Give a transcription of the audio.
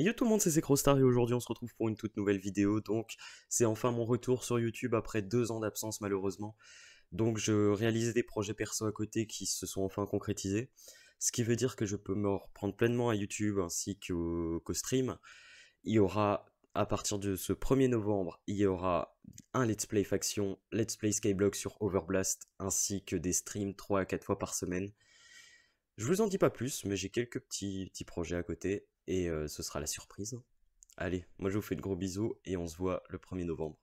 yo tout le monde, c'est Crostar et aujourd'hui on se retrouve pour une toute nouvelle vidéo. Donc c'est enfin mon retour sur YouTube après deux ans d'absence malheureusement. Donc je réalisais des projets perso à côté qui se sont enfin concrétisés. Ce qui veut dire que je peux me reprendre pleinement à YouTube ainsi qu'au stream. Il y aura à partir de ce 1er novembre, il y aura un Let's Play Faction, Let's Play Skyblock sur Overblast ainsi que des streams 3 à 4 fois par semaine. Je vous en dis pas plus, mais j'ai quelques petits, petits projets à côté et euh, ce sera la surprise. Allez, moi je vous fais de gros bisous et on se voit le 1er novembre.